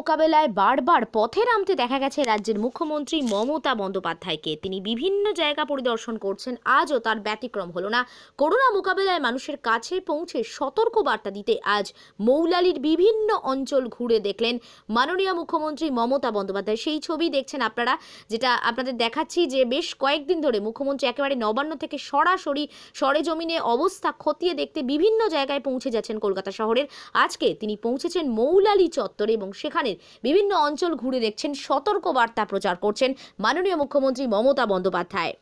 মোকাবেলায় বারবার পথে নামতে দেখা গেছে রাজ্যের মুখ্যমন্ত্রী মমতা বন্দ্যোপাধ্যায়কে তিনি বিভিন্ন জায়গা পরিদর্শন করছেন আজও তার ব্যতিক্রম হলো না করোনা মোকাবেলায় মানুষের কাছে পৌঁছে সতর্ক বার্তা দিতে আজ মৌলালির বিভিন্ন অঞ্চল ঘুরে দেখলেন মাননীয় মুখ্যমন্ত্রী মমতা বন্দ্যোপাধ্যায় সেই ছবি দেখছেন আপনারা যেটা আপনাদের দেখাচ্ছি যে বেশ কয়েকদিন ধরে মুখ্যমন্ত্রী একেবারে নবান্ন থেকে সরাসরি সরেজমিনে অবস্থা খতিয়ে দেখতে বিভিন্ন জায়গায় পৌঁছে যাচ্ছেন কলকাতা শহরের আজকে তিনি পৌঁছেছেন মৌলালি চত্বরে এবং সেখানে রাজস্থানের বিভিন্ন অঞ্চল ঘুরে দেখছেন সতর্ক বার্তা প্রচার করছেন মাননীয় মুখ্যমন্ত্রী মমতা বন্দ্যোপাধ্যায়